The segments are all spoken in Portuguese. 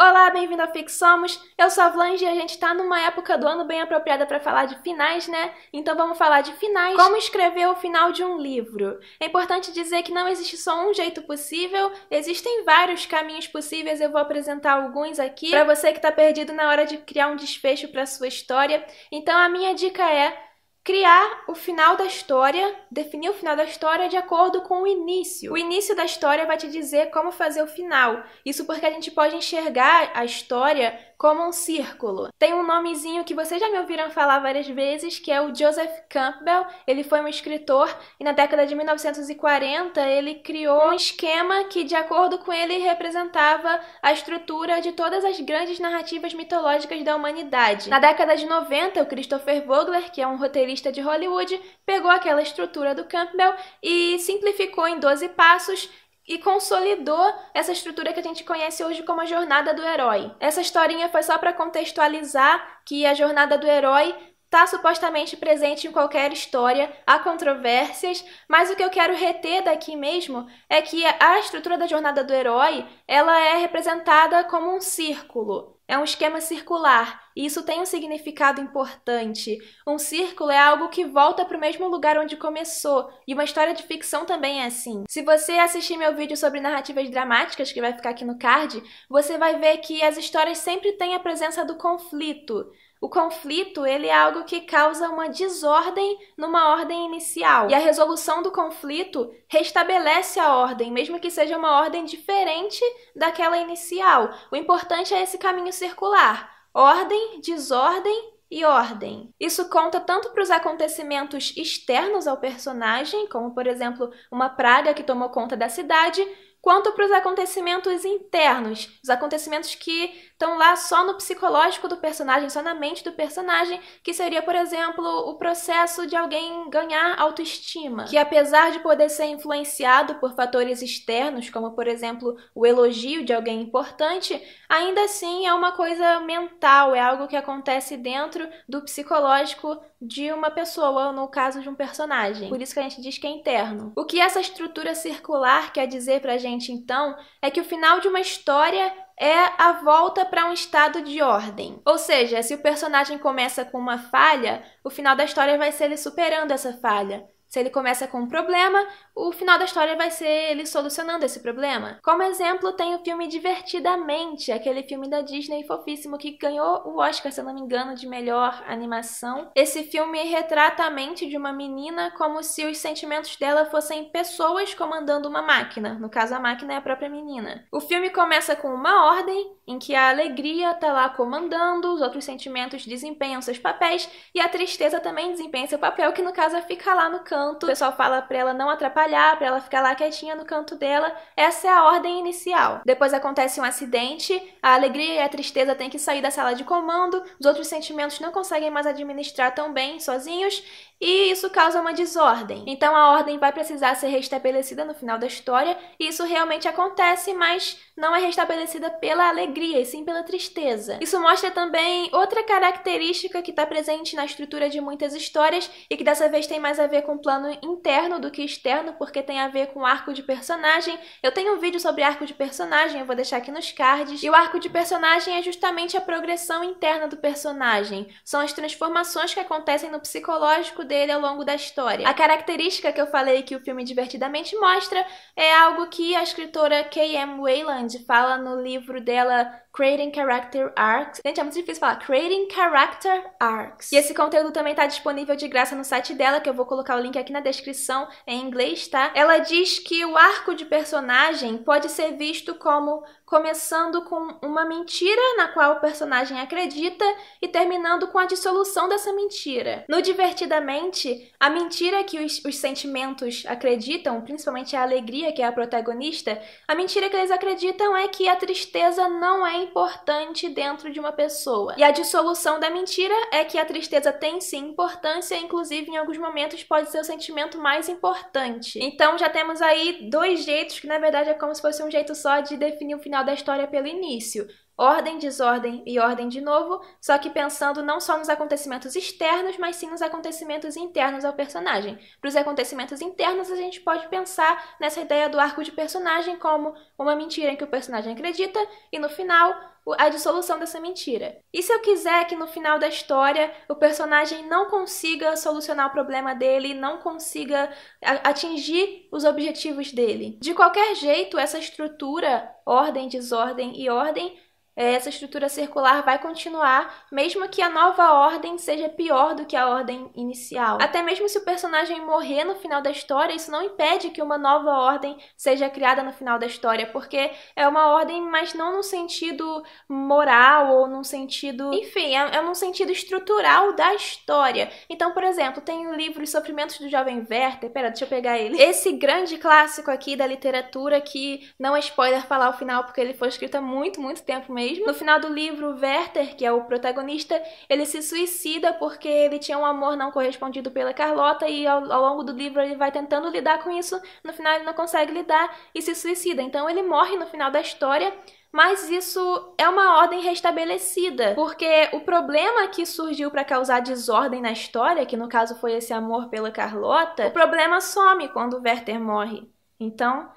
Olá, bem-vindo ao Fix Somos. Eu sou a Vlange e a gente está numa época do ano bem apropriada para falar de finais, né? Então vamos falar de finais. Como escrever o final de um livro? É importante dizer que não existe só um jeito possível, existem vários caminhos possíveis. Eu vou apresentar alguns aqui para você que está perdido na hora de criar um desfecho para sua história. Então a minha dica é criar o final da história, definir o final da história de acordo com o início. O início da história vai te dizer como fazer o final. Isso porque a gente pode enxergar a história como um círculo. Tem um nomezinho que vocês já me ouviram falar várias vezes, que é o Joseph Campbell. Ele foi um escritor e na década de 1940 ele criou um esquema que, de acordo com ele, representava a estrutura de todas as grandes narrativas mitológicas da humanidade. Na década de 90, o Christopher Vogler, que é um roteirista de Hollywood, pegou aquela estrutura do Campbell e simplificou em 12 passos e consolidou essa estrutura que a gente conhece hoje como a jornada do herói. Essa historinha foi só para contextualizar que a jornada do herói está supostamente presente em qualquer história, há controvérsias, mas o que eu quero reter daqui mesmo é que a estrutura da jornada do herói ela é representada como um círculo. É um esquema circular, e isso tem um significado importante. Um círculo é algo que volta para o mesmo lugar onde começou, e uma história de ficção também é assim. Se você assistir meu vídeo sobre narrativas dramáticas, que vai ficar aqui no card, você vai ver que as histórias sempre têm a presença do conflito. O conflito, ele é algo que causa uma desordem numa ordem inicial. E a resolução do conflito restabelece a ordem, mesmo que seja uma ordem diferente daquela inicial. O importante é esse caminho circular: ordem, desordem e ordem. Isso conta tanto para os acontecimentos externos ao personagem, como por exemplo, uma praga que tomou conta da cidade, quanto para os acontecimentos internos, os acontecimentos que estão lá só no psicológico do personagem, só na mente do personagem, que seria, por exemplo, o processo de alguém ganhar autoestima, que apesar de poder ser influenciado por fatores externos, como por exemplo o elogio de alguém importante, ainda assim é uma coisa mental, é algo que acontece dentro do psicológico de uma pessoa, no caso de um personagem. Por isso que a gente diz que é interno. O que essa estrutura circular quer dizer pra gente então é que o final de uma história é a volta para um estado de ordem. Ou seja, se o personagem começa com uma falha, o final da história vai ser ele superando essa falha. Se ele começa com um problema, o final da história vai ser ele solucionando esse problema. Como exemplo, tem o filme Divertidamente, aquele filme da Disney fofíssimo que ganhou o Oscar, se eu não me engano, de melhor animação. Esse filme retrata a mente de uma menina como se os sentimentos dela fossem pessoas comandando uma máquina. No caso, a máquina é a própria menina. O filme começa com uma ordem em que a alegria está lá comandando, os outros sentimentos desempenham seus papéis e a tristeza também desempenha seu papel, que no caso é ficar lá no canto. O pessoal fala para ela não atrapalhar, para ela ficar lá quietinha no canto dela. Essa é a ordem inicial. Depois acontece um acidente, a alegria e a tristeza têm que sair da sala de comando, os outros sentimentos não conseguem mais administrar tão bem sozinhos e isso causa uma desordem. Então a ordem vai precisar ser restabelecida no final da história, e isso realmente acontece, mas não é restabelecida pela alegria alegria e sim pela tristeza. Isso mostra também outra característica que está presente na estrutura de muitas histórias e que dessa vez tem mais a ver com o plano interno do que externo, porque tem a ver com arco de personagem. Eu tenho um vídeo sobre arco de personagem, eu vou deixar aqui nos cards. E o arco de personagem é justamente a progressão interna do personagem. São as transformações que acontecem no psicológico dele ao longo da história. A característica que eu falei que o filme divertidamente mostra é algo que a escritora K.M. Wayland fala no livro dela Creating Character Arcs. Gente, é muito difícil falar. Creating Character Arcs. E esse conteúdo também está disponível de graça no site dela, que eu vou colocar o link aqui na descrição em inglês, tá? Ela diz que o arco de personagem pode ser visto como começando com uma mentira na qual o personagem acredita e terminando com a dissolução dessa mentira. No Divertidamente, a mentira que os, os, sentimentos acreditam, principalmente a alegria que é a protagonista, a mentira que eles acreditam é que a tristeza não é importante dentro de uma pessoa. E a dissolução da mentira é que a tristeza tem sim importância, inclusive em alguns momentos pode ser o sentimento mais importante. Então já temos aí dois jeitos que na verdade é como se fosse um jeito só de definir o final final da história pelo início, ordem, desordem e ordem de novo, só que pensando não só nos acontecimentos externos, mas sim nos acontecimentos internos ao personagem. Para os acontecimentos internos, a gente pode pensar nessa ideia do arco de personagem como uma mentira em que o personagem acredita e no final a dissolução dessa mentira. E se eu quiser que no final da história o personagem não consiga solucionar o problema dele, não consiga atingir os objetivos dele? De qualquer jeito, essa estrutura ordem, desordem e ordem é, essa estrutura circular vai continuar, mesmo que a nova ordem seja pior do que a ordem inicial. Até mesmo se o personagem morrer no final da história, isso não impede que uma nova ordem seja criada no final da história, porque é uma ordem, mas não num sentido moral ou num sentido. Enfim, é, é num sentido estrutural da história. Então, por exemplo, tem o livro Os Sofrimentos do Jovem Werther. Pera, deixa eu pegar ele. Esse grande clássico aqui da literatura que não é spoiler falar o final, porque ele foi escrito há muito, muito tempo mesmo mesmo. No final do livro, Werther, que é o protagonista, ele se suicida porque ele tinha um amor não correspondido pela Carlota e ao, ao longo do livro ele vai tentando lidar com isso. No final ele não consegue lidar e se suicida. Então ele morre no final da história. Mas isso é uma ordem restabelecida, porque o problema que surgiu para causar desordem na história, que no caso foi esse amor pela Carlota, o problema some quando Werther morre. Então,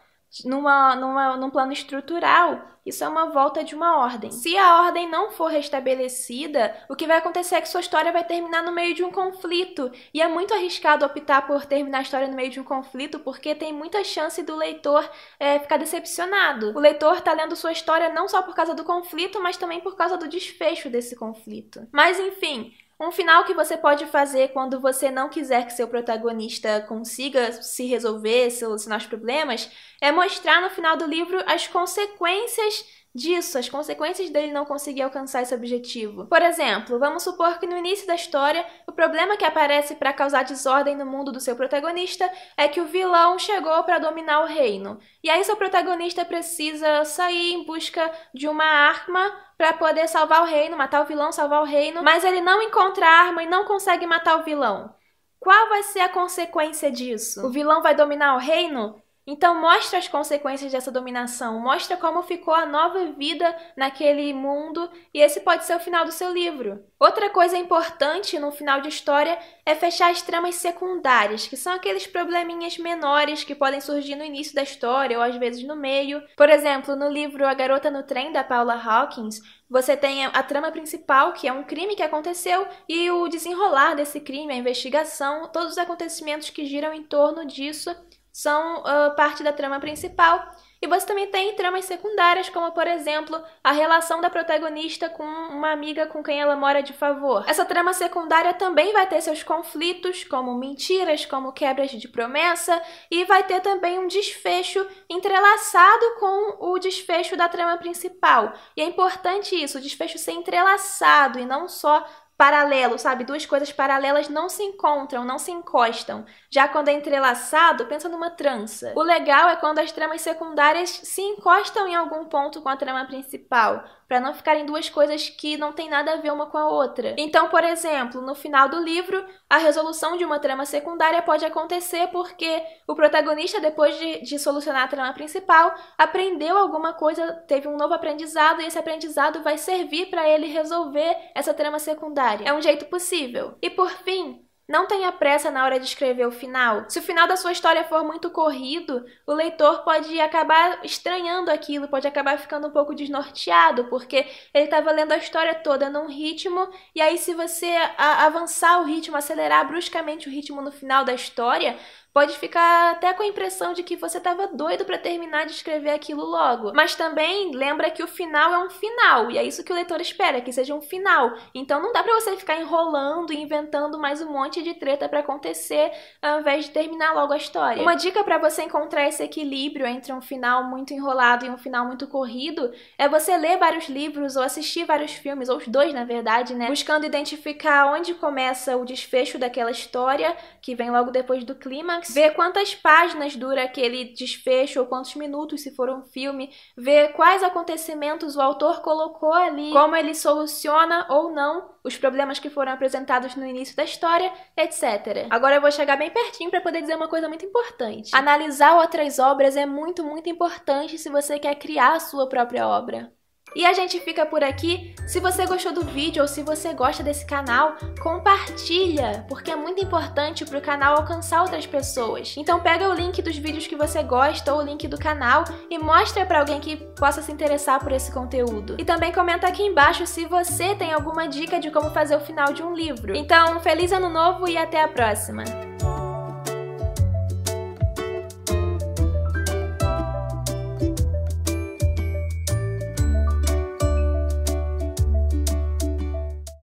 numa, numa, num plano estrutural, isso é uma volta de uma ordem. Se a ordem não for restabelecida, o que vai acontecer é que sua história vai terminar no meio de um conflito. E é muito arriscado optar por terminar a história no meio de um conflito, porque tem muita chance do leitor é, ficar decepcionado. O leitor está lendo sua história não só por causa do conflito, mas também por causa do desfecho desse conflito. Mas enfim, um final que você pode fazer quando você não quiser que seu protagonista consiga se resolver, solucionar os problemas, é mostrar no final do livro as consequências disso, as consequências dele não conseguir alcançar esse objetivo. Por exemplo, vamos supor que no início da história, o problema que aparece para causar desordem no mundo do seu protagonista é que o vilão chegou para dominar o reino. E aí seu protagonista precisa sair em busca de uma arma para poder salvar o reino, matar o vilão, salvar o reino, mas ele não encontra a arma e não consegue matar o vilão. Qual vai ser a consequência disso? O vilão vai dominar o reino? Então mostra as consequências dessa dominação, mostra como ficou a nova vida naquele mundo e esse pode ser o final do seu livro. Outra coisa importante no final de história é fechar as tramas secundárias, que são aqueles probleminhas menores que podem surgir no início da história ou às vezes no meio. Por exemplo, no livro A Garota no Trem da Paula Hawkins, você tem a trama principal, que é um crime que aconteceu, e o desenrolar desse crime, a investigação, todos os acontecimentos que giram em torno disso são uh, parte da trama principal. E você também tem tramas secundárias, como por exemplo, a relação da protagonista com uma amiga com quem ela mora de favor. Essa trama secundária também vai ter seus conflitos, como mentiras, como quebras de promessa, e vai ter também um desfecho entrelaçado com o desfecho da trama principal. E é importante isso, o desfecho ser entrelaçado e não só paralelo, sabe? Duas coisas paralelas não se encontram, não se encostam. Já quando é entrelaçado, pensa numa trança. O legal é quando as tramas secundárias se encostam em algum ponto com a trama principal para não ficarem duas coisas que não têm nada a ver uma com a outra. Então, por exemplo, no final do livro, a resolução de uma trama secundária pode acontecer porque o protagonista, depois de, de solucionar a trama principal, aprendeu alguma coisa, teve um novo aprendizado e esse aprendizado vai servir para ele resolver essa trama secundária. É um jeito possível. E por fim, não tenha pressa na hora de escrever o final. Se o final da sua história for muito corrido, o leitor pode acabar estranhando aquilo, pode acabar ficando um pouco desnorteado, porque ele estava lendo a história toda num ritmo, e aí se você avançar o ritmo, acelerar bruscamente o ritmo no final da história, Pode ficar até com a impressão de que você estava doido para terminar de escrever aquilo logo. Mas também lembra que o final é um final e é isso que o leitor espera, que seja um final. Então não dá para você ficar enrolando e inventando mais um monte de treta para acontecer ao invés de terminar logo a história. Uma dica para você encontrar esse equilíbrio entre um final muito enrolado e um final muito corrido é você ler vários livros ou assistir vários filmes, ou os dois na verdade, né? Buscando identificar onde começa o desfecho daquela história que vem logo depois do clima ver quantas páginas dura aquele desfecho ou quantos minutos, se for um filme, ver quais acontecimentos o autor colocou ali, como ele soluciona ou não os problemas que foram apresentados no início da história, etc. Agora eu vou chegar bem pertinho para poder dizer uma coisa muito importante. Analisar outras obras é muito, muito importante se você quer criar a sua própria obra. E a gente fica por aqui. Se você gostou do vídeo ou se você gosta desse canal, compartilha, porque é muito importante para o canal alcançar outras pessoas. Então pega o link dos vídeos que você gosta ou o link do canal e mostra para alguém que possa se interessar por esse conteúdo. E também comenta aqui embaixo se você tem alguma dica de como fazer o final de um livro. Então, feliz ano novo e até a próxima!